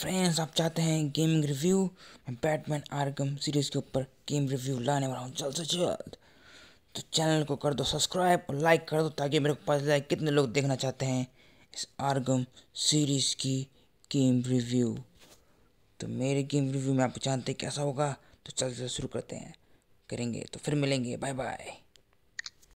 friends आप चाहते हैं गेमिंग रिव्यू मैं बैटमैन आर्गम सीरीज़ के ऊपर गेम रिव्यू लाने वाला हूँ जल्द से जल्द तो चैनल को कर दो सब्सक्राइब और लाइक कर दो ताकि मेरे को पता चले कितने लोग देखना चाहते हैं इस आर्गम सीरीज़ की गेम रिव्यू तो मेरे गेम रिव्यू में आप जानते कैसा होगा तो चल से शुरू करते हैं करेंगे तो फिर मिलेंगे बाय बाय